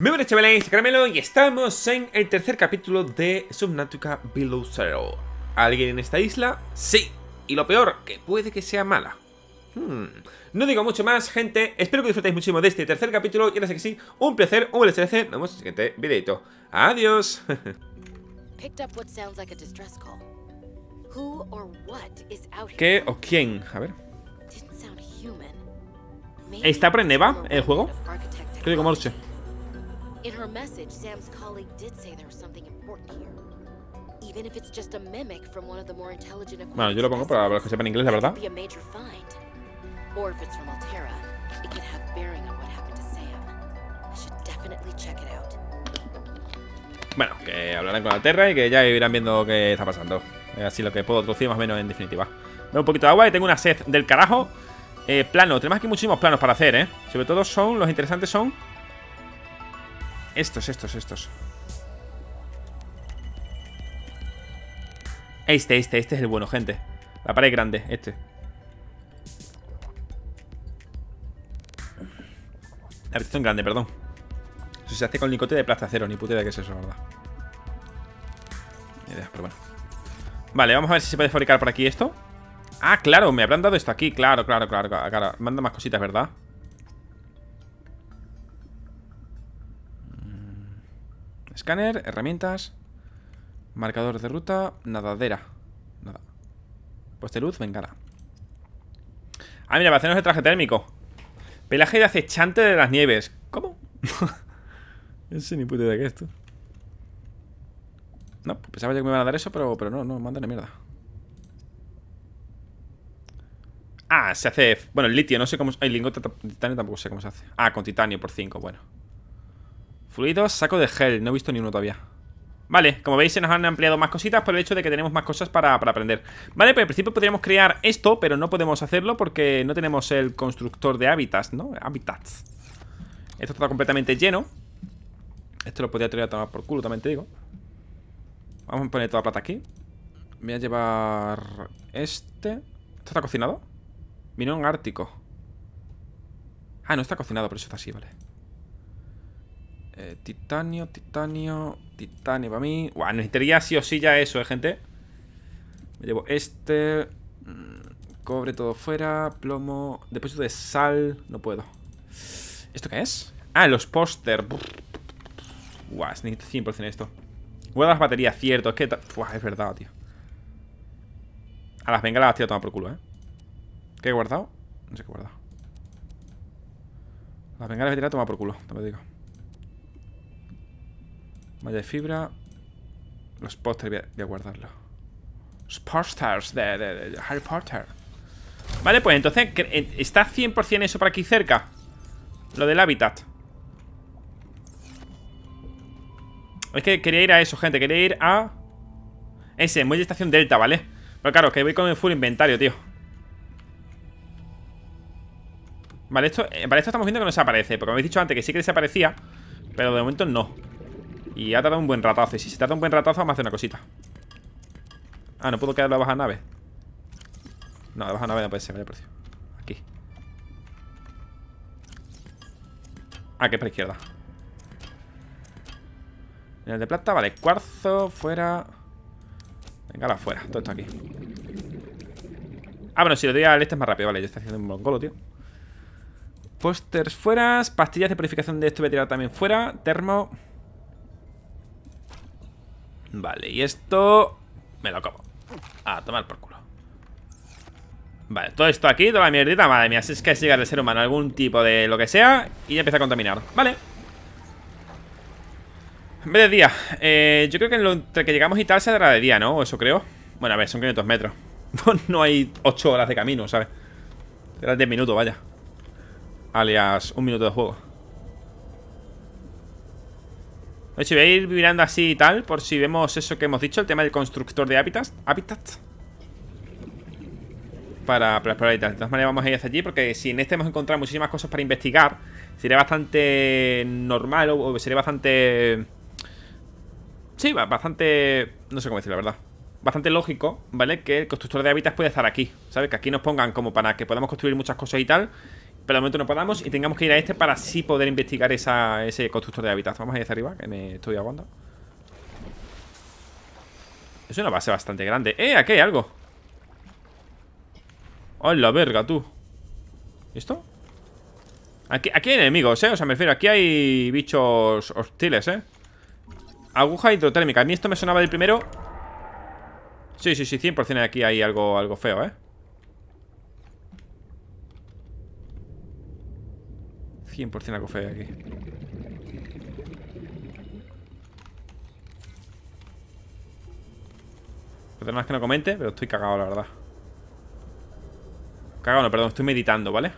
Muy buenas chavales, Caramelo y estamos en el tercer capítulo de Subnautica Below Zero ¿Alguien en esta isla? Sí, y lo peor, que puede que sea mala hmm. No digo mucho más, gente, espero que disfrutéis muchísimo de este tercer capítulo Y ahora sí que sí, un placer, un placer, nos vemos en el este siguiente videito Adiós ¿Qué o quién? A ver está por el juego? ¿Qué digo, Morse? Bueno, yo lo pongo para los que sepan inglés, la verdad. Bueno, que hablarán con Alterra y que ya irán viendo qué está pasando. Eh, así lo que puedo traducir más o menos en definitiva. Veo un poquito de agua y tengo una sed del carajo. Eh, planos, tenemos aquí muchísimos planos para hacer, ¿eh? Sobre todo son, los interesantes son estos, estos, estos. Este, este, este es el bueno, gente. La pared grande, este. La habitación grande, perdón. Eso se hace con nicote de cero, ni puta idea que es eso, la verdad. idea, pero bueno. Vale, vamos a ver si se puede fabricar por aquí esto. Ah, claro, me habrán dado esto aquí. Claro, claro, claro. claro. Manda más cositas, ¿verdad? Escáner, herramientas, marcador de ruta, nadadera. Nada. Pues de luz, bengala. Ah, mira, para hacernos el traje térmico. Pelaje de acechante de las nieves. ¿Cómo? no sé ni puta idea qué esto. No, pensaba yo que me iban a dar eso, pero, pero no, no, mandan mierda. Ah, se hace... Bueno, el litio, no sé cómo... El lingote titanio tampoco sé cómo se hace. Ah, con titanio por 5, bueno. Fluidos, saco de gel. No he visto ni uno todavía. Vale, como veis se nos han ampliado más cositas por el hecho de que tenemos más cosas para, aprender. Vale, pues al principio podríamos crear esto, pero no podemos hacerlo porque no tenemos el constructor de hábitats, ¿no? Hábitats. Esto está completamente lleno. Esto lo podría tener a tomar por culo, también te digo. Vamos a poner toda la plata aquí. Voy a llevar este. ¿Esto está cocinado? un ártico. Ah, no está cocinado, Por eso está así, vale. Eh, titanio, titanio, titanio para mí. Bueno, necesitaría sí o sí ya eso, ¿eh, gente? Me llevo este. Mm, cobre todo fuera. Plomo. Depósito de sal. No puedo. ¿Esto qué es? Ah, los póster. Guau, necesito 100% esto. Guarda las baterías, cierto. Es que. Buah, es verdad, tío. A las bengalas, tío, toma por culo, ¿eh? ¿Qué he guardado? No sé qué he guardado. Las bengalas las he tirado, toma por culo, te lo digo. Malla de fibra. Los pósteres voy, a, guardarlo. Los de, Harry Potter. Vale, pues entonces está 100% eso por aquí cerca. Lo del hábitat. Es que quería ir a eso, gente. Quería ir a... Ese, muelle estación Delta, ¿vale? Pero claro, que voy con el full inventario, tío. Vale, esto, para eh, esto estamos viendo que no se aparece. Porque me habéis dicho antes que sí que desaparecía Pero de momento no y ha tardado un buen ratazo. Y si se tarda un buen ratazo, Vamos a hacer una cosita. Ah, no puedo quedar la baja nave. No, la baja nave no puede ser, me precio. Aquí. Ah, que es para izquierda. El de plata, vale. Cuarzo, fuera. Venga, la fuera. Todo esto aquí. Ah, bueno, si lo doy al este es más rápido. Vale, yo estoy haciendo un mongolo, tío. Pósters fuera. Pastillas de purificación de esto voy a tirar también fuera. Termo. Vale, y esto... Me lo como. A tomar por culo. Vale, todo esto aquí, toda la mierdita. Madre mía, si es que llega el ser humano algún tipo de lo que sea y empieza a contaminar. Vale. En vez de día. Eh, yo creo que lo entre que llegamos y tal se dará de día, ¿no? Eso creo. Bueno, a ver, son 500 metros. no hay 8 horas de camino, ¿sabes? Será 10 minutos, vaya. Alias, un minuto de juego. si voy a ir mirando así y tal, por si vemos eso que hemos dicho, el tema del constructor de hábitats. hábitats para, explorar y tal. De todas maneras, vamos a ir hacia allí porque si en este hemos encontrado muchísimas cosas para investigar, sería bastante normal o, o sería bastante. Sí, bastante. No sé cómo decir la verdad. Bastante lógico, ¿vale? Que el constructor de hábitats puede estar aquí, ¿sabes? Que aquí nos pongan como para que podamos construir muchas cosas y tal. Pero de momento no podamos y tengamos que ir a este para así poder investigar ese constructor de hábitat. Vamos a ir hacia arriba, que me estoy aguando. Es una base bastante grande. ¡Eh! Aquí hay algo. la verga, tú! ¿Esto? Aquí, aquí hay enemigos, ¿eh? O sea, me refiero, aquí hay bichos hostiles, ¿eh? Aguja hidrotérmica. A mí esto me sonaba del primero. Sí, sí, sí, 100% aquí hay algo, algo feo, ¿eh? 100% la de aquí. tengo que no comente, pero estoy cagado, la verdad. Cagado, no, perdón, estoy meditando, ¿vale?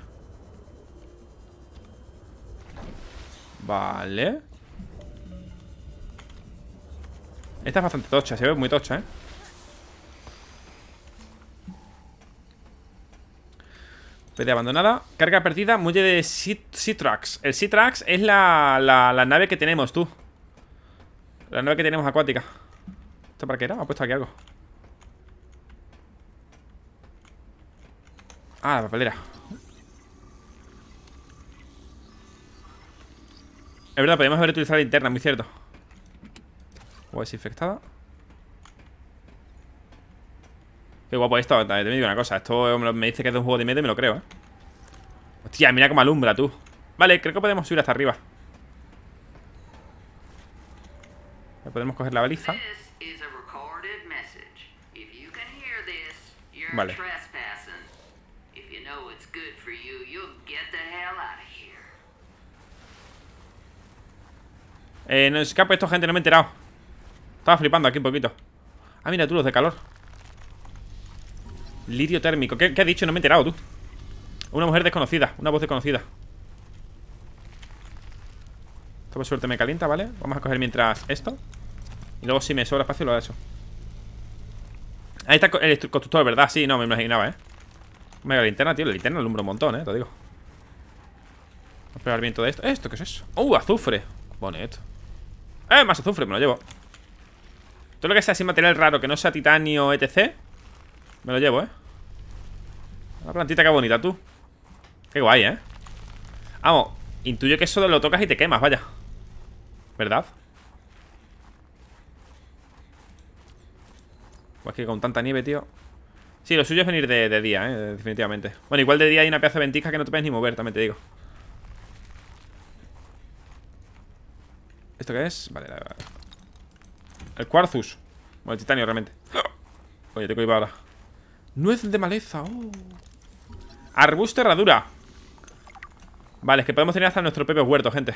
Vale. Esta es bastante tocha, se ve muy tocha, ¿eh? abandonada. Carga perdida, muelle de Citrax. El Citrax es la, nave que tenemos, tú. La nave que tenemos acuática. ¿Esto para qué era? Me ha puesto aquí algo. Ah, la papelera. Es verdad, podríamos haber utilizado la interna, muy cierto. O es infectada Qué guapo esto. Te digo una cosa. Esto me dice que es de un juego de meta y me lo creo, ¿eh? Hostia, mira cómo alumbra, tú. Vale, creo que podemos subir hasta arriba. Podemos coger la baliza. Vale. Eh, no escapo esto, gente, no me he enterado. Estaba flipando aquí un poquito. Ah, mira tú, los de calor. Lirio térmico. ¿Qué, ha dicho? No me he enterado, tú. Una mujer desconocida, una voz desconocida. Esto por suerte me calienta, ¿vale? Vamos a coger mientras esto. Y luego si me sobra espacio lo hago eso. Ahí está el constructor, ¿verdad? Sí, no, me imaginaba, ¿eh? Mega linterna, tío. La linterna alumbra un montón, ¿eh? Te digo. Vamos a pegar viento de esto. ¿Esto qué es eso? ¡Uh, azufre! Bonet. ¡Eh, más azufre! Me lo llevo. Todo lo que sea sin material raro, que no sea titanio, etc. Me lo llevo, ¿eh? La plantita que bonita, tú Qué guay, ¿eh? Vamos, intuyo que eso lo tocas y te quemas, vaya ¿Verdad? Pues que con tanta nieve, tío Sí, lo suyo es venir de, día, ¿eh? definitivamente Bueno, igual de día hay una pieza de ventisca que no te puedes ni mover, también te digo ¿Esto qué es? Vale, vale, vale. El Quarthus. Bueno, el titanio, realmente Oye, tengo que ir para ahora Nuez de maleza. Oh. Arbusto herradura. Vale, es que podemos tener hasta nuestro propio huerto, gente.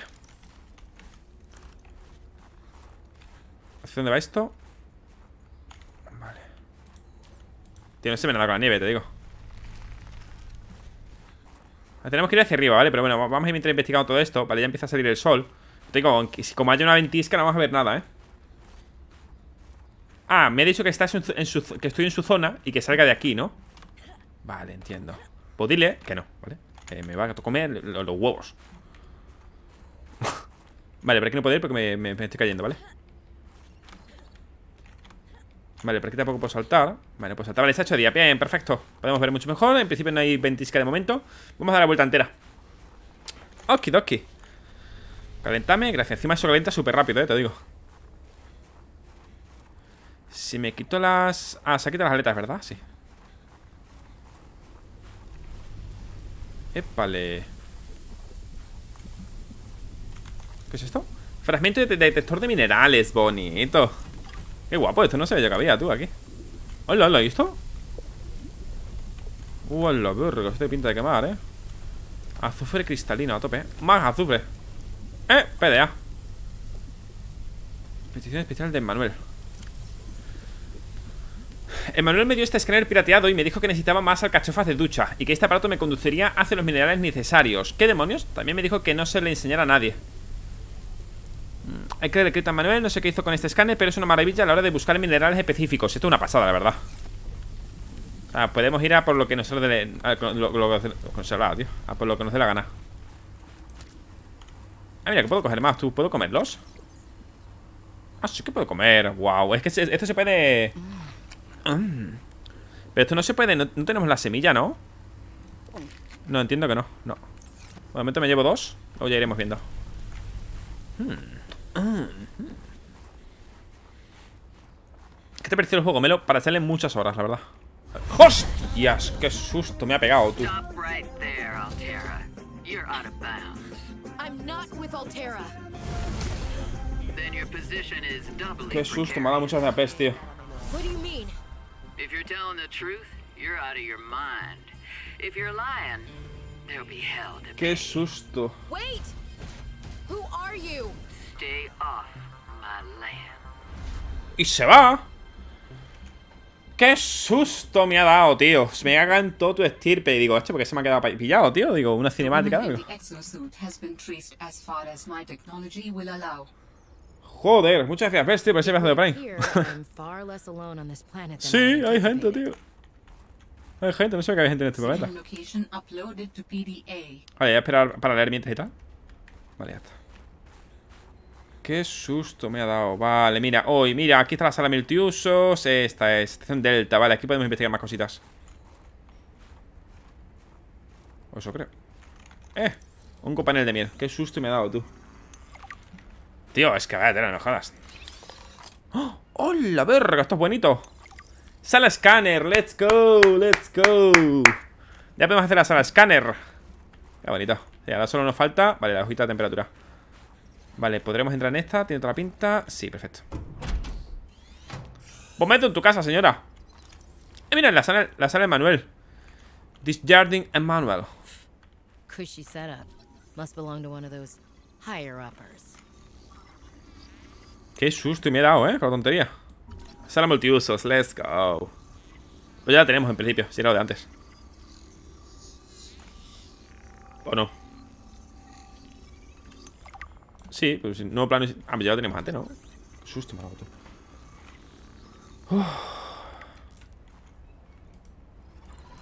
¿Hacia dónde va esto? Vale. Tío, no se con la nieve, te digo. Tenemos que ir hacia arriba, ¿vale? Pero bueno, vamos a ir mientras investigando todo esto Vale, ya empieza a salir el sol Tengo digo, como haya una ventisca no vamos a ver nada, ¿eh? Ah, me ha dicho que, que estoy en su zona y que salga de aquí, ¿no? Vale, entiendo Pues dile que no, ¿vale? Que me va a comer los, huevos Vale, pero aquí no puedo ir porque me, estoy cayendo, ¿vale? Vale, pero aquí tampoco puedo saltar Vale, pues saltar, vale, está hecho día, bien, perfecto Podemos ver mucho mejor, en principio no hay ventisca de momento Vamos a dar la vuelta entera Okidoki Calentame, gracias, encima eso calienta súper rápido, eh, te digo si me quito las... Ah, se ha las aletas, ¿verdad? Sí Épale ¿Qué es esto? Fragmento de detector de minerales, bonito Qué guapo, esto no se veía que había, tú, aquí Hola, hola, ¿y esto? Hola, burro, que esto pinta de quemar, eh Azufre cristalino, a tope ¿eh? Más azufre Eh, PDA Petición especial de Manuel Emanuel me dio este escáner pirateado y me dijo que necesitaba más alcachofas de ducha y que este aparato me conduciría hacia los minerales necesarios. ¿Qué demonios? También me dijo que no se le enseñara a nadie. Mm, hay que el a Manuel, no sé qué hizo con este escáner, pero es una maravilla a la hora de buscar minerales específicos. Esto es una pasada, la verdad. Ah, podemos ir a por lo que nos dé la, por lo que nos dé la gana. Ah, mira, ¿qué puedo coger más, tú. ¿Puedo comerlos? Ah, sí que puedo comer. Wow, es que esto se puede Mm. Pero esto no se puede, no, tenemos la semilla, ¿no? No, entiendo que no, no De me llevo dos O ya iremos viendo mm. ¿Qué te pareció el juego, Melo? Para echarle muchas horas, la verdad ¡Hostias! ¡Qué susto me ha pegado, tú! ¡Qué susto! Me ha dado muchas de la peste, If you're telling the truth, you're out of your mind. If you're lying, there'll be hell to Qué susto. Wait! Who are you? Stay off my land. Y se va. ¡Qué susto me ha dado, tío! Se Me caga en todo tu estirpe. Y digo, por qué se me ha quedado pillado, tío? Digo, una cinemática. Digo. Joder, muchas gracias, ¿Ves, tío, por me hace de Prime. sí, hay gente, tío. Hay gente, no sé qué hay gente en este planeta. Vale, voy a esperar para leer mientras y tal. Vale, ya está. Qué susto me ha dado. Vale, mira, hoy, mira, aquí está la sala multiusos. Esta es estación Delta. Vale, aquí podemos investigar más cositas. O eso creo. Eh, un copanel de miel. Qué susto me ha dado, tú. Tío, es que vaya a tener enojadas ¡Oh! ¡Hola, verga! Esto es bonito. Sala escáner, let's go, let's go. Ya podemos hacer la sala escáner. Qué bonito. Ya, ahora solo nos falta. Vale, la hojita de temperatura. Vale, podremos entrar en esta. ¿Tiene otra pinta? Sí, perfecto. ¡Vos pues en tu casa, señora. Eh, mira, la sala, la sala de Manuel. Disjarding Emmanuel. Cushy setup. Must belong to one of those higher uppers. Qué susto y me he dado, ¿eh? Con la tontería. Sala multiusos, let's go. Pues ya la tenemos en principio, si era lo de antes. ¿O no? Sí, pero pues si no plano. Ah, pues ya lo tenemos antes, ¿no? Qué susto me ha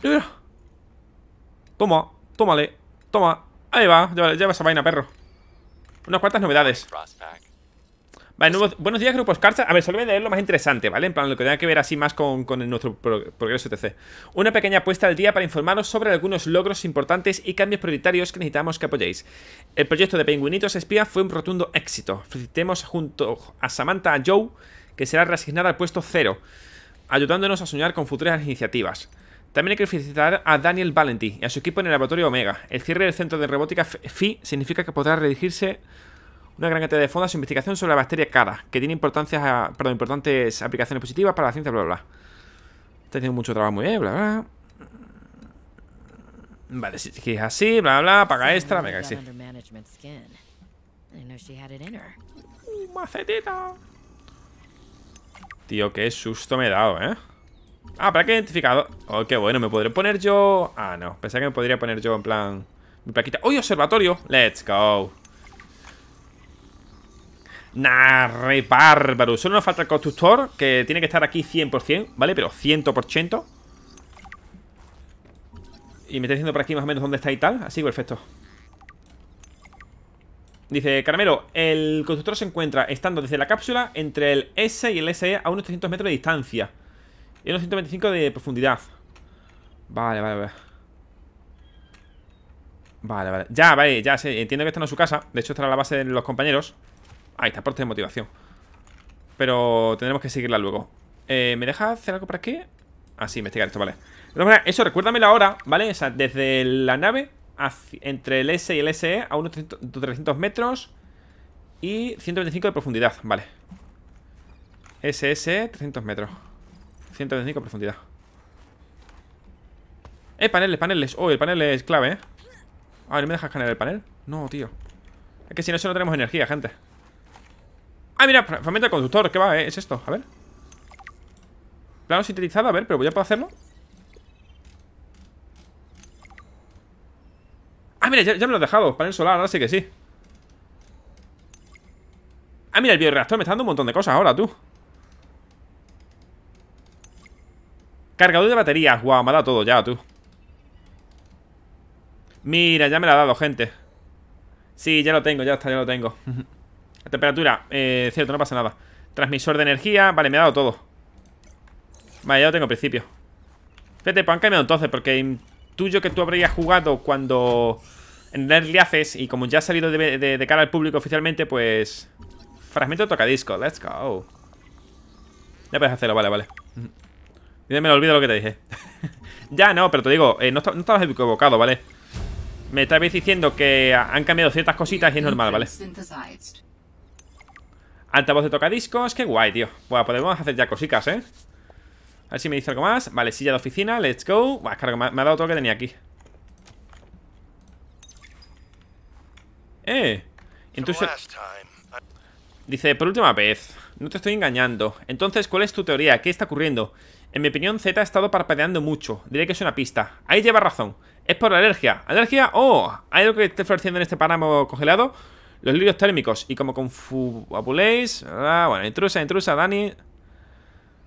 dado Toma, tómale, toma. Ahí va, lleva, lleva esa vaina, perro. Unas cuantas novedades buenos días, grupos carta. A ver, solo voy a leer lo más interesante, ¿vale? En plan, lo que tenga que ver así más con, nuestro progreso etc. Una pequeña apuesta al día para informaros sobre algunos logros importantes y cambios prioritarios que necesitamos que apoyéis. El proyecto de Pingüinitos Espía fue un rotundo éxito. Felicitemos junto a Samantha Joe, que será reasignada al puesto cero, ayudándonos a soñar con futuras iniciativas. También hay que felicitar a Daniel Valenti y a su equipo en el laboratorio Omega. El cierre del centro de robótica FI significa que podrá redirigirse una gran cantidad de fondos su investigación sobre la bacteria cara, que tiene importantes aplicaciones positivas para la ciencia, bla, bla, bla. Está haciendo mucho trabajo muy bien, bla, bla. Vale, si es así, bla, bla, paga extra, venga, que sí. Uh, macetita. Tío, qué susto me he dado, ¿eh? Ah, ¿para he identificado? Oh, qué bueno, me podré poner yo... Ah, no, pensé que me podría poner yo en plan... Mi plaquita... ¡Uy, observatorio! ¡Let's go! Nah, re bárbaro. Solo nos falta el constructor, que tiene que estar aquí 100%, ¿vale? Pero 100%. Y me está diciendo por aquí más o menos dónde está y tal. Así, perfecto. Dice, Caramelo, el constructor se encuentra estando desde la cápsula entre el S y el SE a unos 300 metros de distancia. Y unos 125 de profundidad. Vale, vale, vale. Vale, vale. Ya, vale, ya sé. Entiendo que están en su casa. De hecho, estará la base de los compañeros. Ahí está, parte de motivación. Pero tendremos que seguirla luego. Eh, ¿Me deja hacer algo por aquí? Ah, sí, investigar esto, vale. Eso, recuérdame la eso, recuérdamelo ahora, ¿vale? O sea, desde la nave, entre el S y el SE, a unos 300, metros y 125 de profundidad, vale. SS, 300 metros. 125 de profundidad. Eh, paneles, paneles. Oh, el panel es clave, eh. ver, ¿no me dejas escanear el panel? No, tío. Es que si no, eso no tenemos energía, gente. Ah, mira, fomenta de conductor, ¿qué va? Eh? Es esto, a ver Plano sintetizado, a ver, pero voy a poder hacerlo Ah, mira, ya, me lo he dejado, panel solar, ahora sí que sí Ah, mira, el bioreactor me está dando un montón de cosas ahora, tú Cargador de baterías, guau, me ha dado todo ya, tú Mira, ya me la ha dado, gente Sí, ya lo tengo, ya está, ya lo tengo temperatura, eh, cierto, no pasa nada Transmisor de energía, vale, me ha dado todo Vale, ya lo tengo principio Fíjate, pues han cambiado entonces Porque intuyo que tú habrías jugado cuando En Early haces Y como ya ha salido de, cara al público oficialmente Pues... Fragmento de tocadisco, let's go Ya puedes hacerlo, vale, vale Dime, me lo olvido lo que te dije Ya, no, pero te digo, eh, no, no estabas equivocado, ¿vale? Me estabais diciendo que han cambiado ciertas cositas y es normal, ¿vale? Altavoz de tocadiscos, qué guay, tío Bueno, podemos hacer ya cositas, ¿eh? A ver si me dice algo más Vale, silla de oficina, let's go Buah, me ha dado todo lo que tenía aquí Eh Entonces... Dice, por última vez No te estoy engañando Entonces, ¿cuál es tu teoría? ¿Qué está ocurriendo? En mi opinión, Z ha estado parpadeando mucho Diré que es una pista Ahí lleva razón Es por la alergia ¿Alergia? ¡Oh! ¿Hay algo que esté floreciendo en este páramo congelado? Los lirios térmicos. Y como confabuléis... Ah, bueno, intrusa, intrusa, Dani.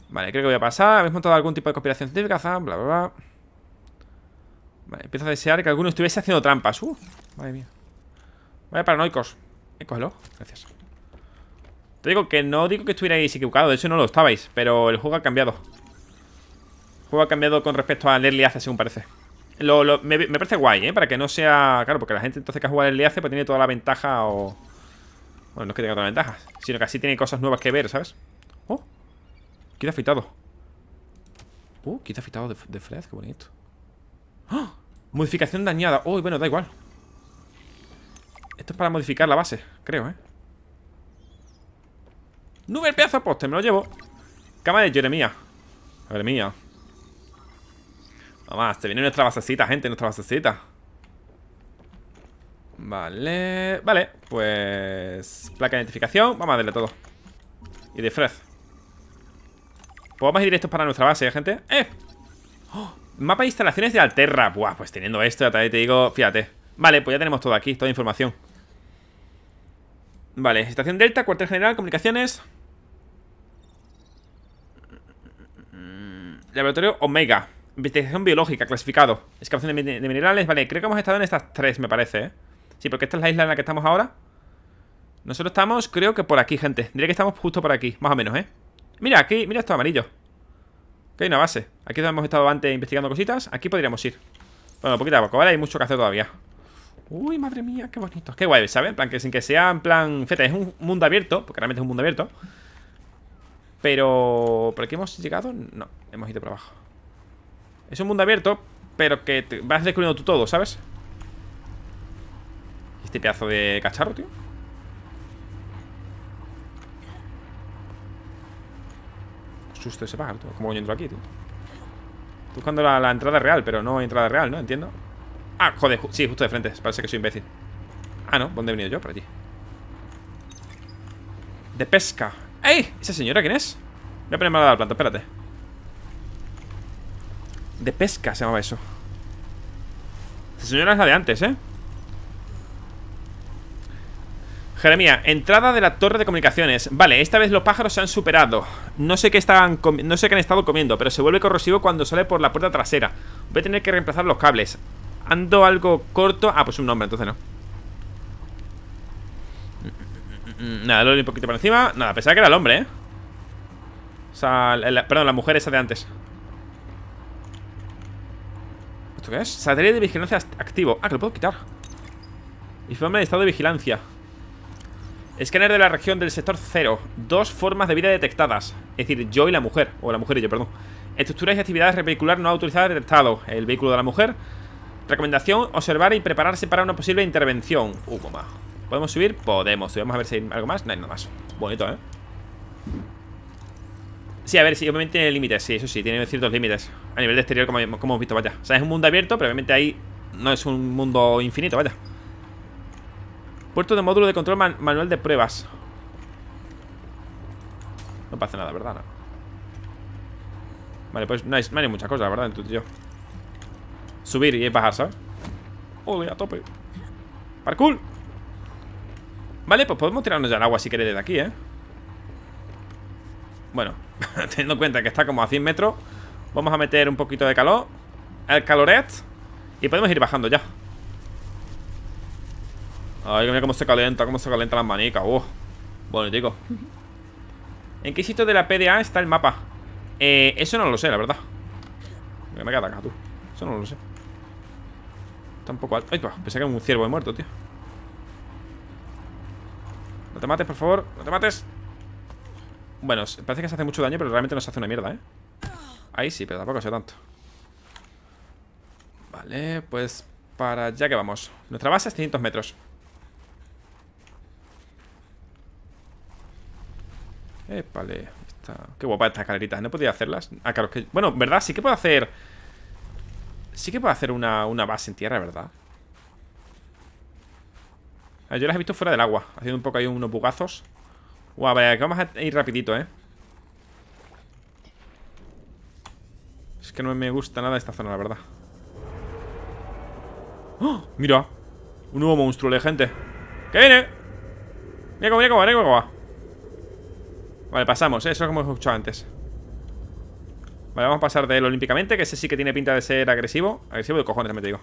Vale, creo que voy a pasar. ¿Habéis montado algún tipo de conspiración científica? bla, bla, bla. Vale, empiezo a desear que alguno estuviese haciendo trampas. Uh, madre mía. Vaya paranoicos. Eh, cógelo. Gracias. Te digo que no digo que estuvierais equivocados. De hecho, no lo estabais. Pero el juego ha cambiado. El juego ha cambiado con respecto a Early hace según parece me, parece guay, ¿eh? Para que no sea... Claro, porque la gente entonces que ha jugado el hace pues tiene toda la ventaja o... Bueno, no es que tenga toda la ventaja, sino que así tiene cosas nuevas que ver, ¿sabes? ¡Oh! queda afeitado. ¡Uh! queda afeitado de, de Fred, qué bonito. ¡Oh! Modificación dañada. ¡Uy! bueno, da igual. Esto es para modificar la base, creo, ¿eh? Nube el pedazo de poste, me lo llevo. Cama de Jeremía. mía. Mamá, se viene nuestra basecita, gente, nuestra basecita. Vale, vale, pues... Placa de identificación, vamos a darle todo. Y de Fred. Podemos pues ir directos para nuestra base, ¿eh, gente. ¡Eh! ¡Oh! Mapa de instalaciones de Alterra. Buah, pues teniendo esto, ya te digo, fíjate. Vale, pues ya tenemos todo aquí, toda la información. Vale, estación Delta, cuartel general, comunicaciones. Laboratorio Omega. Investigación biológica, clasificado. Excavación de, minerales. Vale, creo que hemos estado en estas tres, me parece, ¿eh? Sí, porque esta es la isla en la que estamos ahora. Nosotros estamos, creo que por aquí, gente. diría que estamos justo por aquí, más o menos, ¿eh? Mira, aquí, mira esto amarillo. Que hay una base. Aquí donde hemos estado antes investigando cositas. Aquí podríamos ir. Bueno, poquito a poco, ¿vale? Hay mucho que hacer todavía. Uy, madre mía, qué bonito. Qué guay, ¿sabes? En plan, que sin que sea, en plan... Fíjate, es un mundo abierto, porque realmente es un mundo abierto. Pero... ¿Por aquí hemos llegado? No, hemos ido por abajo. Es un mundo abierto, pero que vas descubriendo tú todo, ¿sabes? Este pedazo de cacharro, tío. Susto ese pájaro, tío. ¿Cómo yo entro aquí, tío? buscando la, entrada real, pero no entrada real, ¿no? Entiendo. Ah, joder, sí, justo de frente. Parece que soy imbécil. Ah, no, ¿dónde he venido yo? Por aquí De pesca. ¡Ey! ¿Esa señora quién es? Voy a ponerme a la planta, espérate. De pesca se llamaba eso Esta señora es la de antes, ¿eh? Jeremía, entrada de la torre de comunicaciones Vale, esta vez los pájaros se han superado No sé qué estaban no sé han estado comiendo Pero se vuelve corrosivo cuando sale por la puerta trasera Voy a tener que reemplazar los cables Ando algo corto Ah, pues un nombre, entonces no mm, Nada, lo un poquito por encima Nada, pensaba que era el hombre, ¿eh? O sea, perdón, la mujer esa de antes ¿Esto qué es? Satélite de vigilancia activo. Ah, que lo puedo quitar. Informe de estado de vigilancia. Escáner de la región del sector 0. Dos formas de vida detectadas. Es decir, yo y la mujer. O la mujer y yo, perdón. Estructuras y actividades revehicular no autorizadas detectado. El vehículo de la mujer. Recomendación, observar y prepararse para una posible intervención. Uh, coma. ¿Podemos subir? Podemos. Vamos a ver si hay algo más. No hay nada más. Bonito, ¿eh? Sí, a ver, sí, obviamente tiene límites, sí, eso sí, tiene ciertos límites. A nivel de exterior, como, como hemos visto, vaya. O sea, es un mundo abierto, pero obviamente ahí no es un mundo infinito, vaya. Puerto de módulo de control manual de pruebas. No pasa nada, ¿verdad? Vale, pues no hay, muchas cosas, ¿verdad? Entonces yo. Subir y bajar, ¿sabes? Uy, a tope. Parkour. Vale, pues podemos tirarnos ya al agua si queréis desde aquí, ¿eh? Bueno, Teniendo en cuenta que está como a 100 metros Vamos a meter un poquito de calor El caloret Y podemos ir bajando ya Ay, mira cómo se calienta Cómo se calienta las manicas uh. Bueno, digo ¿En qué sitio de la PDA está el mapa? Eh, eso no lo sé, la verdad Me queda acá, tú Eso no lo sé Está un poco alto Ay, pues, pensé que un ciervo de muerto, tío No te mates, por favor No te mates bueno, parece que se hace mucho daño, pero realmente no se hace una mierda, ¿eh? Ahí sí, pero tampoco hace tanto Vale, pues para ya que vamos Nuestra base es 500 metros Vale, está... Qué guapa estas escaleritas, no podía hacerlas ah, claro, que... Bueno, ¿verdad? Sí que puedo hacer Sí que puedo hacer una, base en tierra, ¿verdad? Ah, yo las he visto fuera del agua Haciendo un poco ahí unos bugazos Guau, vale, vamos a ir rapidito, ¿eh? Es que no me gusta nada esta zona, la verdad ¡Oh! Mira Un nuevo monstruo, de gente ¡Que viene! Mira cómo, mira cómo, mira cómo va Vale, pasamos, ¿eh? eso es como hemos escuchado antes Vale, vamos a pasar de él olímpicamente Que ese sí que tiene pinta de ser agresivo Agresivo de cojones, me te digo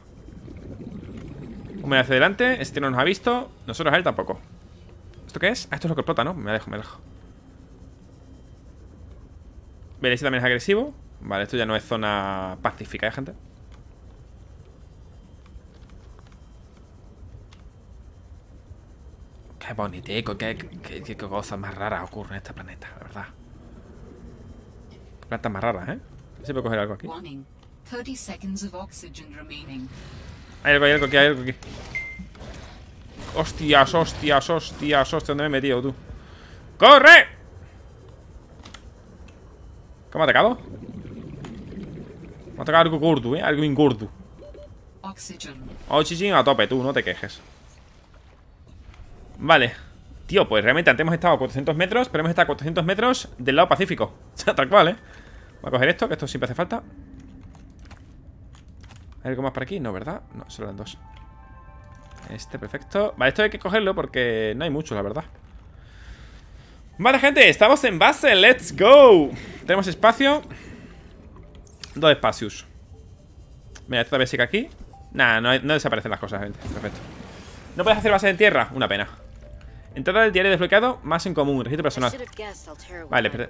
Un hacia adelante, este no nos ha visto Nosotros a él tampoco ¿Esto qué es? Ah, esto es lo que explota, ¿no? Me dejo, me alejo Vale, este también es agresivo Vale, esto ya no es zona pacífica, ¿eh, gente? Qué bonitico, qué, cosas más raras ocurren en este planeta, la verdad Qué plantas más raras, ¿eh? siempre coger algo aquí Hay algo, hay algo aquí, hay algo aquí Hostias, hostias, hostias, hostias. ¿Dónde me he metido tú? ¡Corre! ¿Cómo ha atacado? Me ha atacado algo gordo, ¿eh? Algo ingordo. Oxygen a tope, tú, no te quejes. Vale. Tío, pues realmente antes hemos estado a 400 metros, pero hemos estado a 400 metros del lado pacífico. Tal cual, ¿eh? Voy a coger esto, que esto siempre hace falta. ¿Hay algo más por aquí? No, ¿verdad? No, solo eran dos. Este, perfecto Vale, esto hay que cogerlo porque no hay mucho, la verdad Vale, gente, estamos en base Let's go Tenemos espacio Dos espacios Mira, vez sí que aquí Nah, no, desaparecen las cosas, gente Perfecto No puedes hacer base en tierra Una pena Entrada del diario desbloqueado, más en común, registro personal. Vale, pero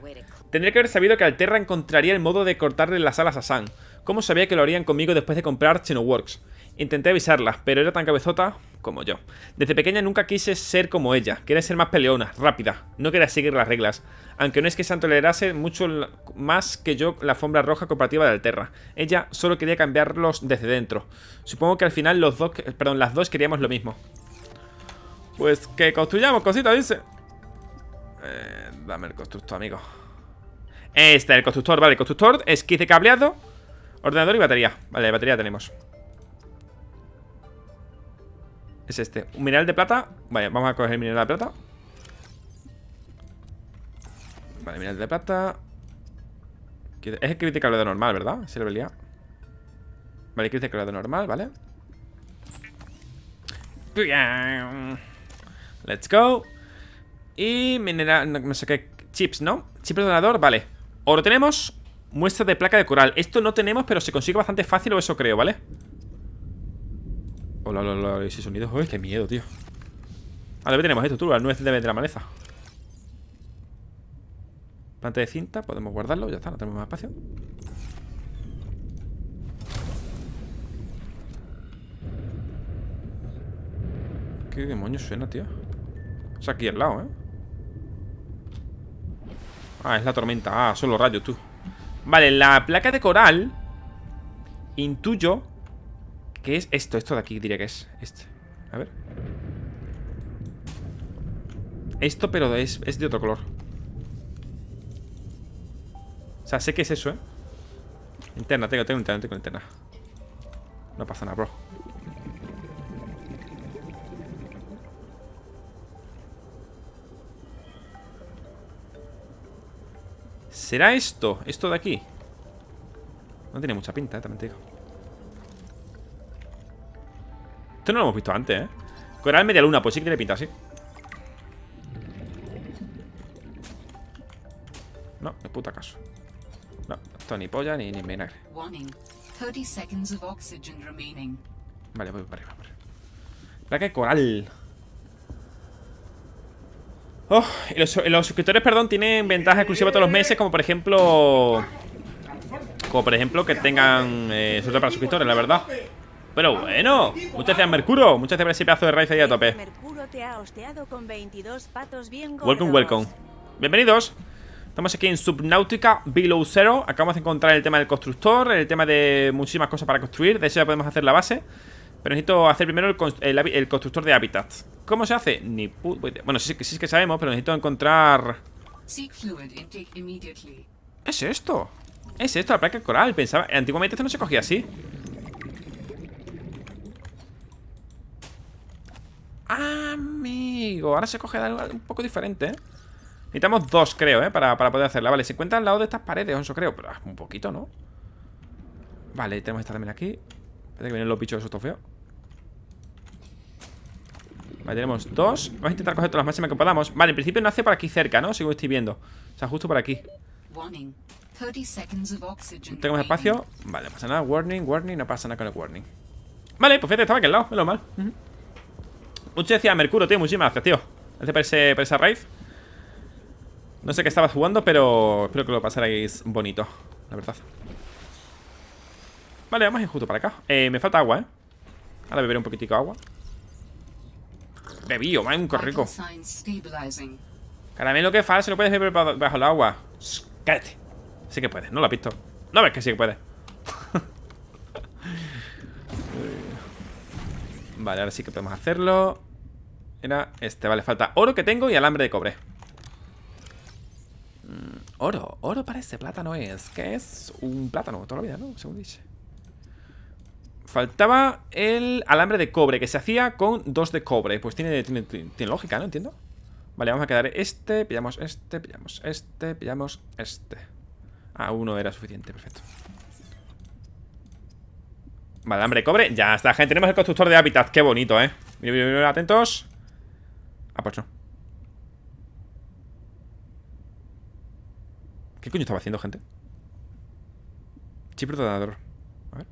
tendría que haber sabido que Alterra encontraría el modo de cortarle las alas a Sam. ¿Cómo sabía que lo harían conmigo después de comprar Chenoworks? Intenté avisarla, pero era tan cabezota como yo. Desde pequeña nunca quise ser como ella, quería ser más peleona, rápida, no quería seguir las reglas. Aunque no es que se tolerase mucho más que yo la alfombra roja cooperativa de Alterra. Ella solo quería cambiarlos desde dentro. Supongo que al final los dos, perdón, las dos queríamos lo mismo. Pues que construyamos cositas, dice. Eh, dame el constructor, amigo. Este, el constructor, vale, constructor, esquiz de cableado, ordenador y batería. Vale, batería tenemos. Es este. Un mineral de plata. Vale, vamos a coger el mineral de plata. Vale, mineral de plata. Es el crítico de normal, ¿verdad? vería. Vale, crítico de normal, ¿vale? Let's go. Y mineral, no, sé qué, chips, ¿no? Chip de donador, vale. Oro tenemos, muestra de placa de coral. Esto no tenemos, pero se consigue bastante fácil o eso creo, ¿vale? vale Hola, hola, hola, ese sonido, joder, qué miedo, tío. ¿A ah, ver tenemos esto, tú, la nuez de la maleza. Plante de cinta, podemos guardarlo, ya está, no tenemos más espacio. ¿Qué demonios suena, tío? Es aquí al lado, ¿eh? Ah, es la tormenta. Ah, son los rayos, tú. Vale, la placa de coral Intuyo ¿Qué es esto? Esto de aquí diría que es este. A ver. Esto, pero es, es de otro color. O sea, sé que es eso, ¿eh? Interna, tengo, tengo interna, tengo interna. No pasa nada, bro. ¿Será esto? ¿Esto de aquí? No tiene mucha pinta, eh, también te digo. Esto no lo hemos visto antes, ¿eh? Coral media luna, pues sí que tiene pinta sí No, de puta caso. No, esto ni polla ni, ni vinagre. Vale, voy para arriba, para arriba. La que coral. Oh, los, suscriptores, perdón, tienen ventaja exclusiva todos los meses, como por ejemplo. Como por ejemplo que tengan eh, suerte para suscriptores, la verdad. Pero bueno, muchas gracias Mercuro Muchas gracias por ese pedazo de raíz ahí a tope Welcome, welcome Bienvenidos Estamos aquí en Subnautica Below Zero Acabamos de encontrar el tema del constructor El tema de muchísimas cosas para construir De eso ya podemos hacer la base Pero necesito hacer primero el, constructor de hábitat ¿Cómo se hace? Ni pues, bueno, sí, es que sabemos Pero necesito encontrar... es esto? ¿Es esto? La placa coral Pensaba... Antiguamente esto no se cogía así Amigo, ahora se coge algo un poco diferente, ¿eh? Necesitamos dos, creo, ¿eh? Para, poder hacerla Vale, se encuentra al lado de estas paredes, Eso creo Pero ah, un poquito, ¿no? Vale, tenemos esta también aquí Parece que vienen los bichos de esos feo Vale, tenemos dos Vamos a intentar coger todas las máximas que podamos Vale, en principio no hace por aquí cerca, ¿no? Según estoy viendo O sea, justo por aquí Tenemos espacio Vale, no pasa nada Warning, warning No pasa nada con el warning Vale, pues fíjate, estaba aquí al lado lo mal Muchas gracias Mercurio, tío. Muchísimas gracias, tío. Gracias por, esa raid. No sé qué estabas jugando, pero espero que lo pasarais bonito, la verdad. Vale, vamos a justo para acá. Eh, me falta agua, ¿eh? Ahora beberé un poquitico de agua. Bebío, man, un rico. Caramelo que falso, no puedes beber bajo el agua. cállate. Sí que puedes, no lo has visto. No ves que sí que puedes. vale, ahora sí que podemos hacerlo. Era este, vale, falta oro que tengo y alambre de cobre mm, Oro, oro parece, este plátano es Que es un plátano toda la vida, ¿no? Según dice Faltaba el alambre de cobre Que se hacía con dos de cobre Pues tiene, tiene, lógica, ¿no? Entiendo Vale, vamos a quedar este, pillamos este, pillamos este, pillamos este Ah, uno era suficiente, perfecto Vale, alambre de cobre, ya está, gente Tenemos el constructor de hábitat, qué bonito, ¿eh? Atentos Ah, pues ¿Qué coño estaba haciendo, gente? Chip rotador. A ver.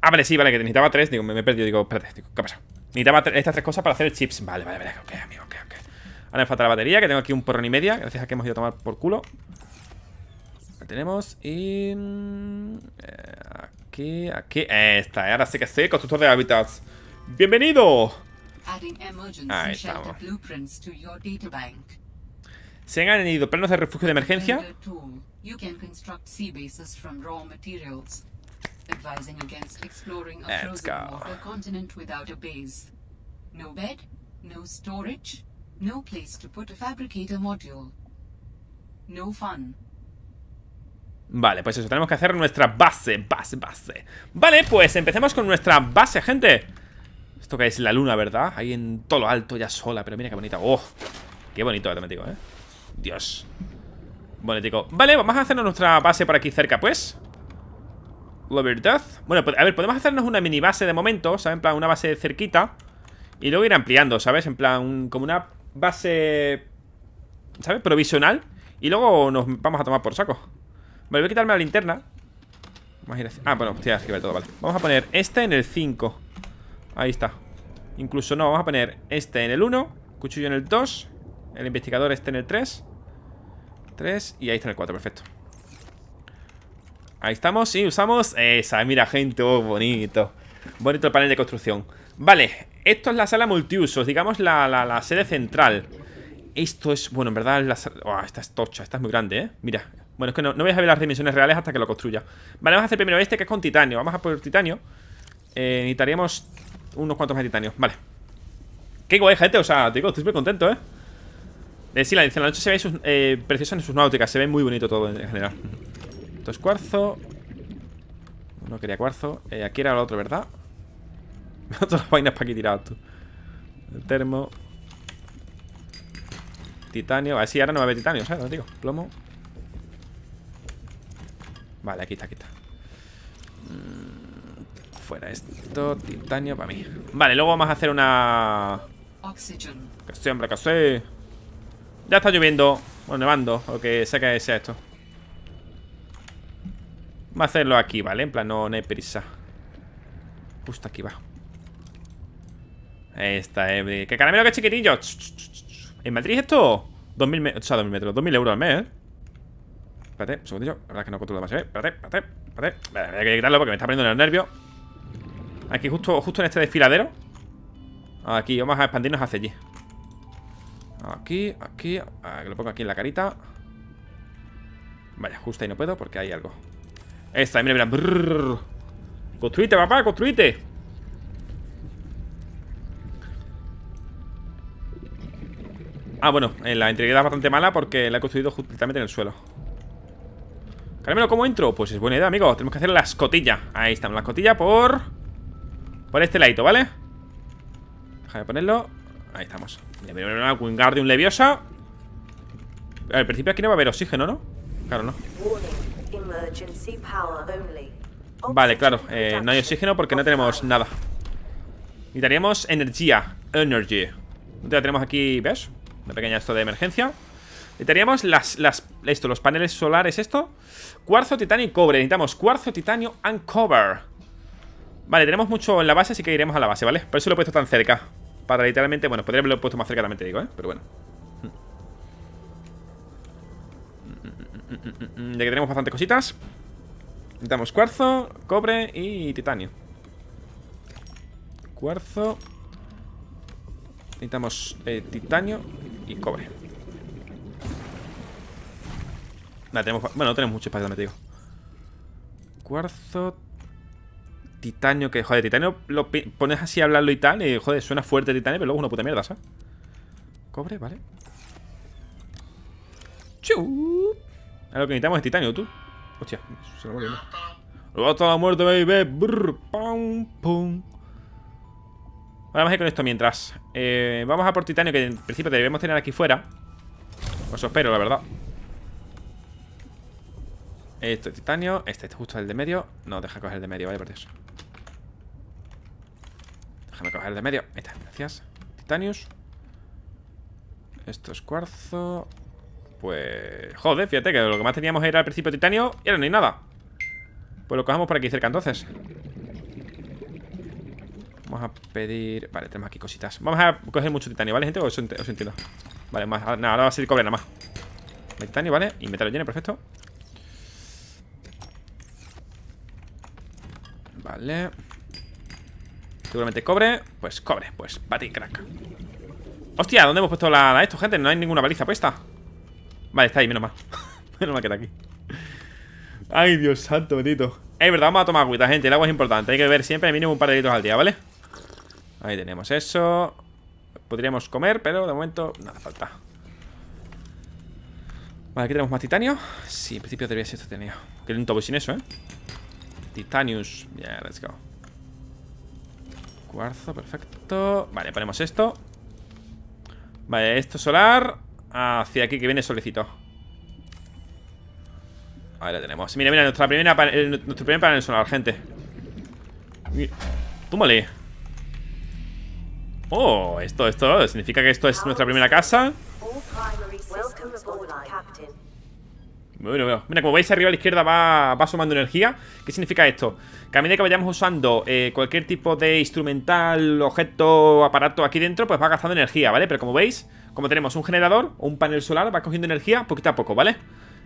Ah, vale, sí, vale, que necesitaba tres. Digo, me, he perdido. Digo, espérate, ¿Qué ¿qué pasa? Necesitaba estas tres cosas para hacer el chips. Vale, vale, vale, ok, amigo, ok, ok. Ahora me falta la batería, que tengo aquí un porrón y media, gracias a que hemos ido a tomar por culo. La tenemos y... Mm, eh, aquí, aquí... Esta, eh, ahora sí que sé. constructor de hábitats. ¡Bienvenido! Ahí estamos. Se han añadido planos de refugio de emergencia. No bed, no storage, no place to put a fabricator module. No fun. Vale, pues eso, tenemos que hacer nuestra base, base, base. Vale, pues empecemos con nuestra base, gente. Esto que es la luna, ¿verdad? Ahí en todo lo alto, ya sola. Pero mira qué bonita. ¡Oh! Qué bonito eh, automático, ¿eh? Dios. bonético Vale, vamos a hacernos nuestra base por aquí cerca, pues. La verdad. Bueno, pues, a ver, podemos hacernos una mini base de momento, ¿sabes? En plan, una base cerquita. Y luego ir ampliando, ¿sabes? En plan, como una base... ¿Sabes? Provisional. Y luego nos vamos a tomar por saco. Vale, voy a quitarme la linterna. Vamos a Ah, bueno, hostia, que todo, vale. Vamos a poner esta en el 5. Ahí está Incluso no, vamos a poner este en el 1 Cuchillo en el 2 El investigador este en el 3 3 y ahí está en el 4, perfecto Ahí estamos y usamos esa Mira gente, oh, bonito Bonito el panel de construcción Vale, esto es la sala multiusos Digamos la, sede central Esto es, bueno, en verdad la sala... oh, Esta es tocha, esta es muy grande, eh Mira, bueno, es que no, no voy a ver las dimensiones reales hasta que lo construya Vale, vamos a hacer primero este que es con titanio Vamos a poner titanio eh, necesitaríamos unos cuantos más de titanio Vale Qué guay, gente, o sea, te digo, estoy muy contento, ¿eh? eh sí, la, en la noche se ve eh, Preciosa en sus náuticas Se ve muy bonito todo en general Esto es cuarzo No quería cuarzo eh, Aquí era lo otro, ¿verdad? Todas las vainas para aquí tirado, El termo Titanio, así ahora no va a haber titanio, ¿sabes? No digo, plomo Vale, aquí está, aquí está Mmm fuera esto. Titanio para mí. Vale, luego vamos a hacer una... Que Ya está lloviendo. O nevando. O que sea que sea esto. Vamos a hacerlo aquí, ¿vale? En plan, no, hay prisa. Justo aquí va. Ahí está, eh. ¡Qué caramelo, que chiquitillo! ¿En Madrid esto? 2000 metros, o sea, 2000 metros, 2000 euros al mes, ¿eh? Espérate, un segundillo. La verdad es que no controlo demasiado. ¿eh? Espérate, espérate, espérate. Voy a quitarlo porque me está poniendo el nervio Aquí justo, justo en este desfiladero Aquí, vamos a expandirnos hacia allí Aquí, aquí ver, Que lo pongo aquí en la carita Vaya, justo ahí no puedo porque hay algo Esta, mira, mira brrr. Construite, papá, construite Ah, bueno, eh, la integridad es bastante mala porque la he construido justamente en el suelo Caramelo, ¿cómo entro? Pues es buena idea, amigo Tenemos que hacer la escotilla Ahí estamos, la escotilla por... Por este ladito, ¿vale? Déjame ponerlo Ahí estamos una Wingardium Leviosa Al principio aquí no va a haber oxígeno, ¿no? Claro, no Vale, claro eh, No hay oxígeno porque no tenemos nada Necesitaríamos energía Energy Entonces tenemos aquí, ¿ves? Una pequeña esto de emergencia Necesitaríamos las, las, esto, los paneles solares, esto Cuarzo, titanio y cobre Necesitamos cuarzo, titanio and cover Vale, tenemos mucho en la base, así que iremos a la base, ¿vale? Por eso lo he puesto tan cerca Para literalmente, bueno, podría haberlo puesto más cerca también, te digo, ¿eh? Pero bueno Ya que tenemos bastantes cositas Necesitamos cuarzo, cobre y titanio Cuarzo Necesitamos eh, titanio y cobre Nada, tenemos... Bueno, no tenemos mucho espacio, me digo Cuarzo, Titanio, que joder, titanio lo pones así a hablarlo y tal, y joder, suena fuerte titanio, pero luego es una puta mierda, ¿sabes? Cobre, vale. Chu. Ahora lo que necesitamos es titanio, tú. Hostia, se lo voy a Luego todo muerto, muerte, baby. Brr, ¡pum! pum. vamos a ir con esto mientras. Eh, vamos a por titanio, que en principio debemos tener aquí fuera. Os espero, la verdad. Esto es titanio. Este, este es justo el de medio. No, deja coger el de medio, vale, por Dios. Déjame coger el de medio. Ahí está, gracias. Titanius. Esto es cuarzo. Pues... Joder, fíjate que lo que más teníamos era al principio titanio y ahora no hay nada. Pues lo cogemos por aquí cerca entonces. Vamos a pedir... Vale, tenemos aquí cositas. Vamos a coger mucho titanio, ¿vale, gente? Os, entiendo. Vale, más... Nada, ahora va a ser cobre nada más. Titanio, ¿vale? Y metal lleno, perfecto. Vale. Seguramente cobre. Pues cobre, pues batí, crack. Hostia, ¿dónde hemos puesto la, esto, gente? No hay ninguna baliza puesta. Vale, está ahí, menos mal. menos mal que está aquí. Ay, Dios santo, bendito. Es verdad, vamos a tomar agüita, gente. El agua es importante. Hay que beber siempre mínimo un par de litros al día, ¿vale? Ahí tenemos eso. Podríamos comer, pero de momento nada falta. Vale, aquí tenemos más titanio. Sí, en principio debería ser tenía Qué lento voy sin eso, ¿eh? Titanius. Yeah, let's go. Guarzo perfecto. Vale, ponemos esto. Vale, esto solar. Hacia aquí, que viene solicitó. Ahí lo tenemos. Mira, mira, nuestra primera nuestro primer panel solar, gente. Túmale. Oh, esto, esto significa que esto es nuestra primera casa. Bueno, Mira, como veis arriba a la izquierda va, sumando energía. ¿Qué significa esto? Que a medida que vayamos usando eh, cualquier tipo de instrumental, objeto, aparato aquí dentro, pues va gastando energía, ¿vale? Pero como veis, como tenemos un generador o un panel solar, va cogiendo energía poquito a poco, ¿vale?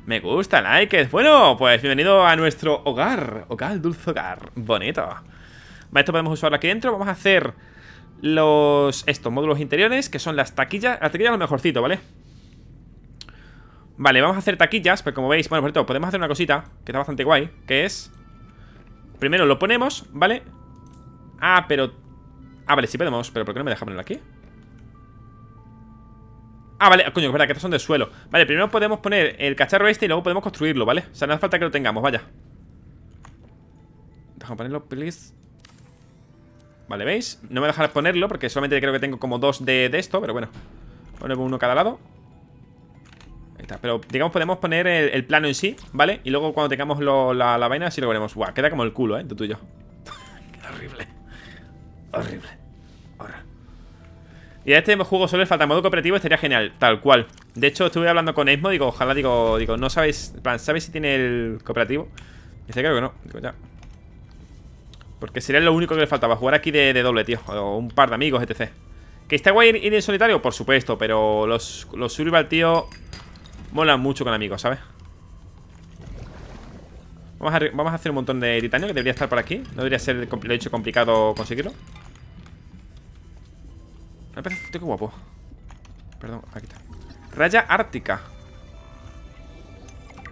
Me gusta, like. Bueno, pues bienvenido a nuestro hogar. Hogar, dulce hogar. Bonito. Vale, esto podemos usarlo aquí dentro. Vamos a hacer los estos módulos interiores, que son las taquillas. Las taquillas lo mejorcito, ¿vale? vale Vale, vamos a hacer taquillas, pero como veis, bueno, por todo podemos hacer una cosita que está bastante guay, que es... Primero lo ponemos, ¿vale? Ah, pero... Ah, vale, sí podemos, pero ¿por qué no me deja ponerlo aquí? Ah, vale, coño, es verdad que estos son de suelo Vale, primero podemos poner el cacharro este y luego podemos construirlo, ¿vale? O sea, no hace falta que lo tengamos, vaya Déjame ponerlo, please Vale, ¿veis? No me deja ponerlo porque solamente creo que tengo como dos de, esto, pero bueno Ponemos uno a cada lado pero, digamos, podemos poner el, plano en sí, ¿vale? Y luego cuando tengamos la, la, vaina así lo veremos Buah, queda como el culo, ¿eh? De tuyo Horrible Horrible Y a este juego solo le falta modo cooperativo Estaría genial, tal cual De hecho, estuve hablando con Esmo Digo, ojalá, digo, digo No sabéis, plan, ¿sabéis si tiene el cooperativo? Dice, creo que no Digo, ya porque sería lo único que le faltaba Jugar aquí de, doble, tío O un par de amigos, etc ¿Que está guay ir, en solitario? Por supuesto Pero los, los el tío Mola mucho con amigos, ¿sabes? Vamos a, hacer un montón de titanio que debería estar por aquí. No debería ser, hecho, complicado conseguirlo. Me qué guapo. Perdón, aquí está. Raya ártica.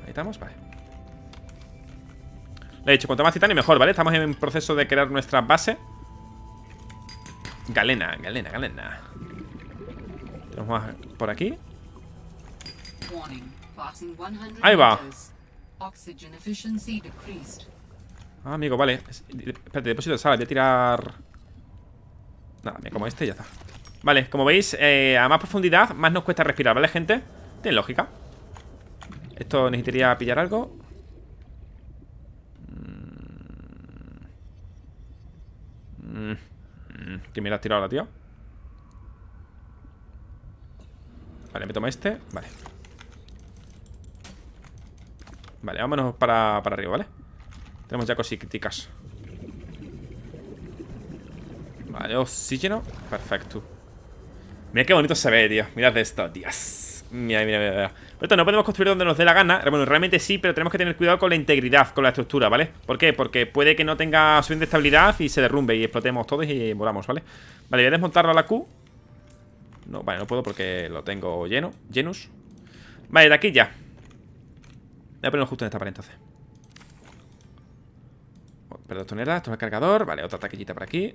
Ahí estamos, vale. Le he dicho, cuanto más titanio mejor, ¿vale? Estamos en proceso de crear nuestra base. Galena, galena, galena. Tenemos por aquí. Ahí va. Ah, amigo, vale. Espérate, depósito de sal. Voy a tirar. Nada, me como este y ya está. Vale, como veis, eh, a más profundidad, más nos cuesta respirar, ¿vale, gente? Tiene lógica. Esto necesitaría pillar algo. Mm. Mm, mm. Que me la has tirado la tío. Vale, me tomo este. Vale. Vale, vámonos para, arriba, ¿vale? Tenemos ya cositas Vale, oxígeno Perfecto Mira qué bonito se ve, tío Mirad esto, tías Mira, mira, mira, mira. Esto no podemos construir donde nos dé la gana Bueno, realmente sí, pero tenemos que tener cuidado con la integridad Con la estructura, ¿vale? ¿Por qué? Porque puede que no tenga suficiente estabilidad Y se derrumbe y explotemos todos y volamos, ¿vale? Vale, voy a desmontarlo a la Q No, vale, no puedo porque lo tengo lleno Llenus Vale, de aquí ya Voy a ponerlo justo en esta pared entonces. Pero dos toneladas, esto es el cargador. Vale, otra taquillita por aquí.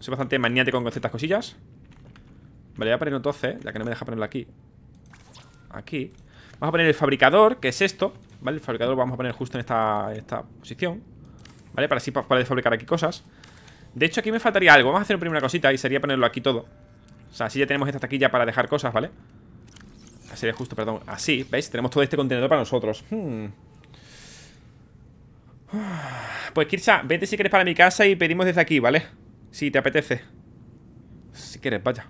Soy bastante maniático con ciertas cosillas. Vale, voy a ponerlo entonces, La que no me deja ponerlo aquí. Aquí. Vamos a poner el fabricador, que es esto. ¿Vale? El fabricador lo vamos a poner justo en esta, posición. ¿Vale? Para así poder fabricar aquí cosas. De hecho, aquí me faltaría algo. Vamos a hacer primero una cosita y sería ponerlo aquí todo. O sea, así ya tenemos esta taquilla para dejar cosas, ¿vale? vale Sería justo, perdón. Así, ¿veis? Tenemos todo este contenedor para nosotros. Hmm. Pues Kirsa, vete si quieres para mi casa y pedimos desde aquí, ¿vale? Si te apetece. Si quieres, vaya.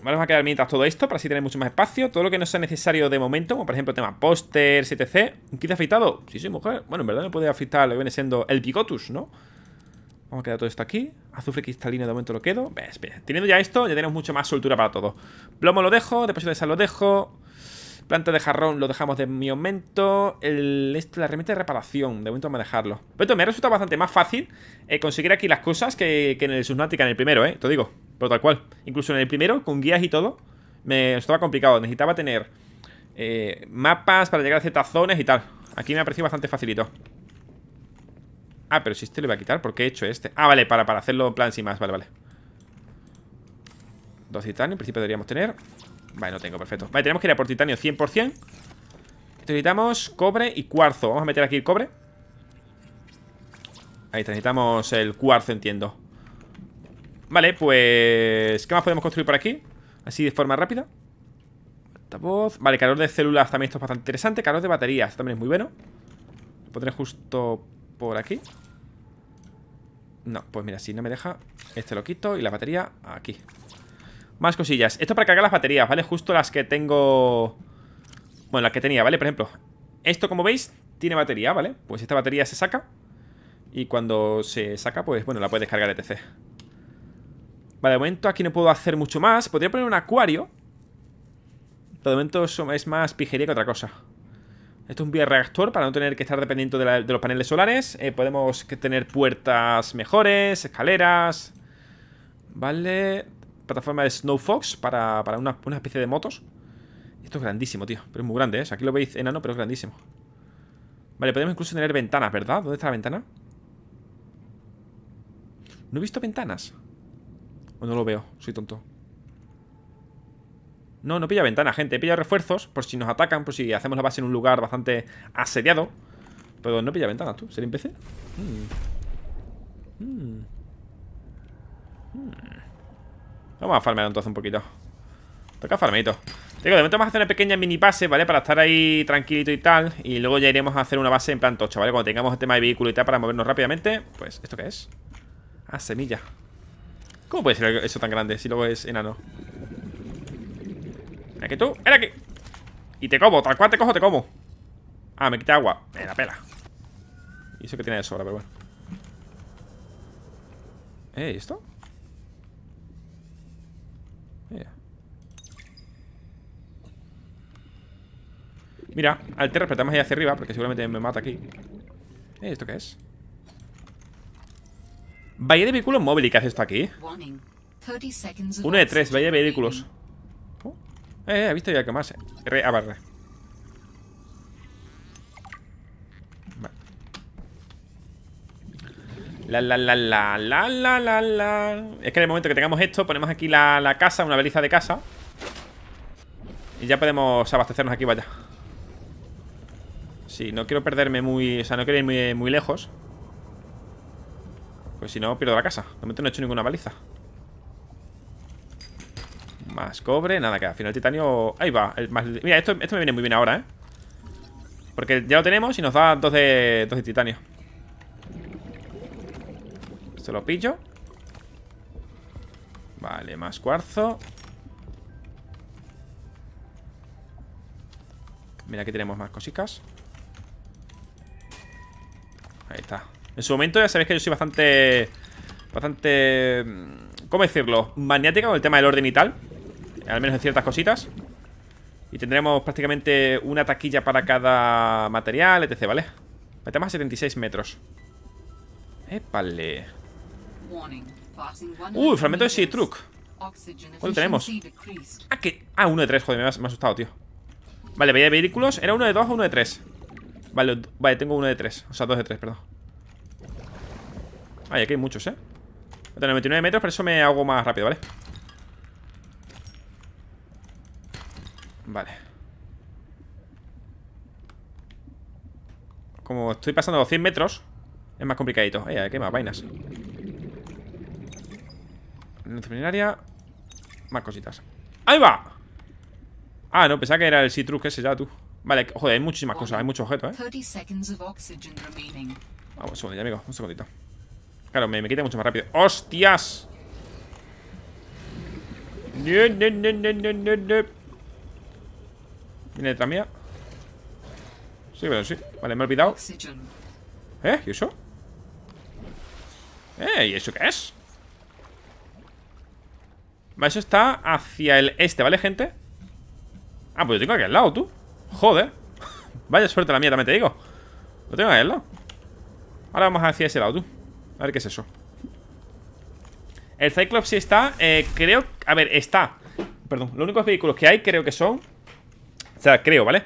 Vamos a quedar mientras todo esto para así tener mucho más espacio. Todo lo que no sea necesario de momento, como por ejemplo tema póster, etc. ¿Un kit afeitado? Sí, sí, mujer. Bueno, en verdad no puede afeitar lo viene siendo el picotus, ¿no? Vamos a quedar todo esto aquí. Azufre cristalino de momento lo quedo. Teniendo ya esto, ya tenemos mucho más soltura para todo. Plomo lo dejo, depósito de sal lo dejo. Planta de jarrón lo dejamos de mi aumento. El, este, la herramienta de reparación, de momento vamos a dejarlo. Pero me ha resultado bastante más fácil eh, conseguir aquí las cosas que, en el Subnautica, en el primero, ¿eh? Te digo, pero tal cual. Incluso en el primero, con guías y todo, me estaba complicado. Necesitaba tener eh, mapas para llegar a ciertas zonas y tal. Aquí me ha parecido bastante facilito. Ah, pero si este lo voy a quitar, ¿por qué he hecho este? Ah, vale, para, para hacerlo en plan sin más, vale, vale Dos titanio, en principio deberíamos tener Vale, no tengo, perfecto Vale, tenemos que ir a por titanio 100% Necesitamos cobre y cuarzo Vamos a meter aquí el cobre Ahí necesitamos el cuarzo, entiendo Vale, pues... ¿Qué más podemos construir por aquí? Así de forma rápida voz... Vale, calor de células también esto es bastante interesante Calor de baterías también es muy bueno Lo justo por aquí. No, pues mira, si no me deja, este lo quito y la batería aquí. Más cosillas. Esto para cargar las baterías, ¿vale? Justo las que tengo... Bueno, las que tenía, ¿vale? Por ejemplo, esto como veis tiene batería, ¿vale? Pues esta batería se saca y cuando se saca, pues bueno, la puedes descargar etc. Vale, de momento aquí no puedo hacer mucho más. Podría poner un acuario. Pero de momento es más pijería que otra cosa. Esto es un bioreactor para no tener que estar dependiendo de, los paneles solares. Eh, podemos tener puertas mejores, escaleras. Vale. Plataforma de Snowfox para, para una, una, especie de motos. Esto es grandísimo, tío. Pero es muy grande, ¿eh? Aquí lo veis enano, pero es grandísimo. Vale, podemos incluso tener ventanas, ¿verdad? ¿Dónde está la ventana? No he visto ventanas. O no lo veo, soy tonto. No, no pilla ventana, gente. Pilla refuerzos por si nos atacan, por si hacemos la base en un lugar bastante asediado. Pero no pilla ventana tú. ¿Sería PC? Hmm. Hmm. Hmm. Vamos a farmear entonces un poquito. Toca farmito. tengo de momento vamos a hacer una pequeña mini base, ¿vale? Para estar ahí tranquilito y tal. Y luego ya iremos a hacer una base en plan tocha, ¿vale? Cuando tengamos el tema de vehículo y tal para movernos rápidamente. Pues, ¿esto qué es? Ah, semilla. ¿Cómo puede ser eso tan grande si luego es enano? era aquí tú, era aquí Y te como, tal cual te cojo, te como Ah, me quita agua, me la pela Y eso que tiene de sobra, pero bueno Eh, ¿y esto? Eh. Mira, al alter, respetamos ahí hacia arriba Porque seguramente me mata aquí eh, ¿esto qué es? Valle de vehículos móvil, ¿qué hace esto aquí? Uno de tres, valle de vehículos eh, he visto ya que más. Eh. Re La la la la la la la Es que en el momento que tengamos esto, ponemos aquí la, casa, una baliza de casa. Y ya podemos abastecernos aquí, vaya. Sí, no quiero perderme muy. O sea, no quiero ir muy, muy lejos. Pues si no, pierdo la casa. De momento no he hecho ninguna baliza. Más cobre, nada, que al final el titanio... Ahí va, Mira, esto, me viene muy bien ahora, ¿eh? Porque ya lo tenemos y nos da dos de, dos de titanio Esto lo pillo Vale, más cuarzo Mira, aquí tenemos más cositas Ahí está En su momento ya sabéis que yo soy bastante... Bastante... ¿Cómo decirlo? Maniática con el tema del orden y tal al menos en ciertas cositas Y tendremos prácticamente una taquilla para cada material, etc, ¿vale? Metemos a 76 metros Épale Uh, fragmento de Sea ¿Cuánto tenemos? Ah, que... Ah, uno de tres, joder, me ha, asustado, tío Vale, veía vehículos Era uno de dos o uno de tres Vale, vale, tengo uno de tres O sea, dos de tres, perdón hay aquí hay muchos, eh Tengo 99 metros, pero eso me hago más rápido, ¿vale? vale Vale Como estoy pasando los 100 metros Es más complicadito Eh, qué más vainas Disciplinaria Más cositas ¡Ahí va! Ah, no, pensaba que era el citrus que ese ya, tú Vale, joder, hay muchísimas cosas Hay muchos objetos, eh Vamos, un segundito, amigo Un segundito Claro, me, quita mucho más rápido ¡Hostias! ¿Viene detrás mía? Sí, pero sí. Vale, me he olvidado. ¿Eh? ¿Y eso? ¿Eh? ¿Y eso qué es? Vale, eso está hacia el este, ¿vale, gente? Ah, pues yo tengo aquí al lado, tú Joder Vaya suerte la mía, también te digo Lo tengo aquí al lado Ahora vamos hacia ese lado, tú A ver qué es eso El Cyclops sí está, eh, creo A ver, está Perdón, los únicos vehículos que hay creo que son o sea, creo, ¿vale?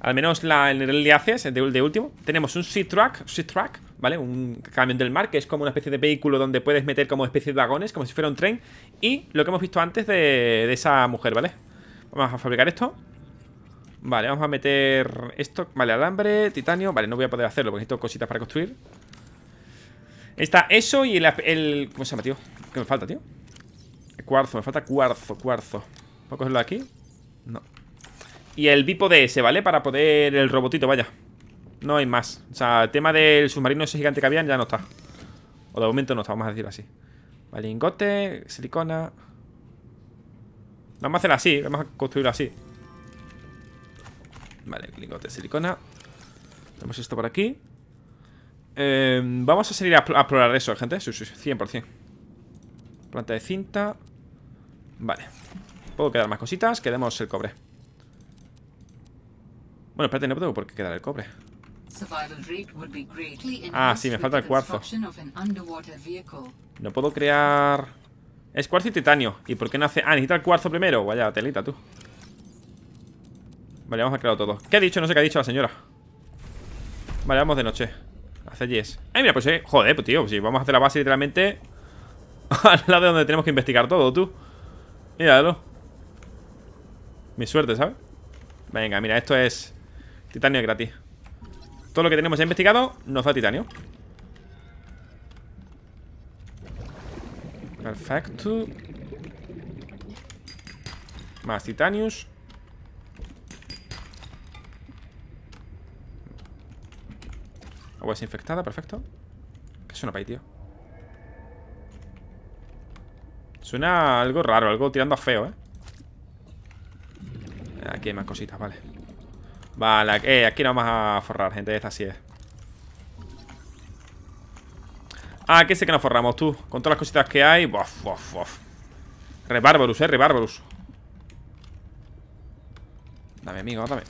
Al menos la, en el de ACES, el de, último Tenemos un Sea Truck. ¿vale? Un camión del mar, que es como una especie de vehículo Donde puedes meter como especie de vagones, como si fuera un tren Y lo que hemos visto antes de, esa mujer, ¿vale? Vamos a fabricar esto Vale, vamos a meter esto Vale, alambre, titanio Vale, no voy a poder hacerlo porque necesito cositas para construir Está eso y el, ¿Cómo se llama, tío? ¿Qué me falta, tío? cuarzo, me falta cuarzo, cuarzo ¿Puedo cogerlo de aquí? No y el bipo de ese, ¿vale? Para poder el robotito, vaya No hay más O sea, el tema del submarino ese gigante que habían ya no está O de momento no está, vamos a decir así Vale, lingote silicona Vamos a hacer así, vamos a construir así Vale, lingote, silicona Tenemos esto por aquí eh, Vamos a salir a, explorar eso, gente Sí, sí, 100% Planta de cinta Vale Puedo quedar más cositas, queremos el cobre bueno, espérate, no tengo por qué quedar el cobre. Ah, sí, me falta el cuarzo. No puedo crear... Es cuarzo y titanio. ¿Y por qué no hace...? Ah, necesita el cuarzo primero. Vaya, telita, tú. Vale, vamos a crear todo. ¿Qué ha dicho? No sé qué ha dicho la señora. Vale, vamos de noche. Hace yes. Ay, mira, pues eh, joder, pues tío, vamos a hacer la base literalmente al lado de donde tenemos que investigar todo, tú. Míralo. Mi suerte, ¿sabes? Venga, mira, esto es Titanio es gratis Todo lo que tenemos ya investigado nos da titanio Perfecto Más titanios Agua desinfectada, perfecto ¿Qué suena para ahí, tío? Suena algo raro, algo tirando a feo, ¿eh? Aquí hay más cositas, vale Vale, eh, aquí no vamos a forrar, gente, esta sí es Ah, que sé que nos forramos, tú Con todas las cositas que hay Bof, Rebarbarus, eh, Rebarbarus Dame, amigo, dame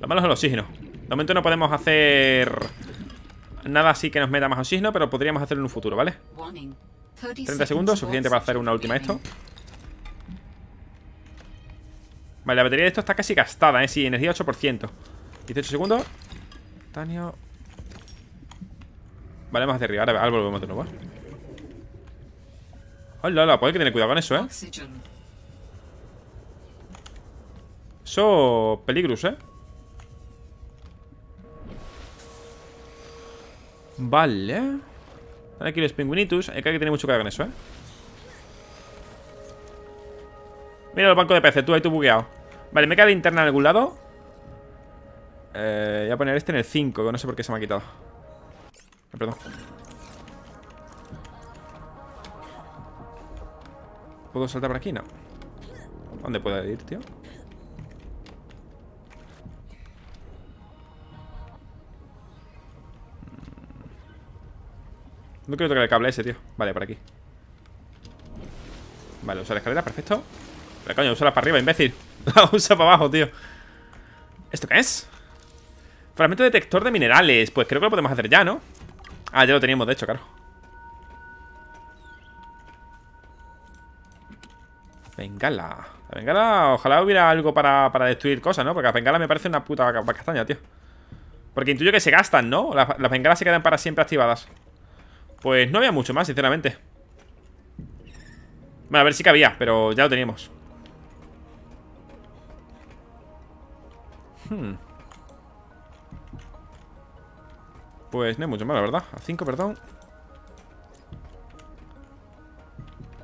Lo malo es el oxígeno De momento no podemos hacer Nada así que nos meta más oxígeno Pero podríamos hacerlo en un futuro, ¿vale? 30 segundos, suficiente para hacer una última esto Vale, la batería de esto está casi gastada, ¿eh? Sí, energía 8%. 18 segundos. Tanio. Vale, más de arriba. Ahora, volvemos de nuevo. Hola, hola, pues hay que tener cuidado con eso, ¿eh? Eso. Peligroso, ¿eh? Vale. Están aquí los pingüinitos. Hay que tener mucho cuidado con eso, ¿eh? Mira los bancos de peces, tú ahí tú bugueado. Vale, ¿me queda linterna en algún lado? Eh, voy a poner este en el 5, que no sé por qué se me ha quitado. Eh, perdón. ¿Puedo saltar por aquí? No. ¿Dónde puedo ir, tío? No quiero tocar el cable ese, tío Vale, por aquí Vale, usar la escalera, perfecto pero coño, úsala para arriba, imbécil La Usa para abajo, tío ¿Esto qué es? Fragmento detector de minerales Pues creo que lo podemos hacer ya, ¿no? Ah, ya lo teníamos, de hecho, claro Bengala La bengala, ojalá hubiera algo para, destruir cosas, ¿no? Porque la bengala me parece una puta castaña, tío Porque intuyo que se gastan, ¿no? Las, las bengalas se quedan para siempre activadas Pues no había mucho más, sinceramente bueno, a ver si cabía, pero ya lo teníamos Hmm. Pues no es mucho más, la verdad. A 5, perdón.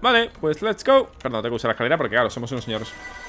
Vale, pues let's go. Perdón, tengo que usar la escalera porque, claro, somos unos señores.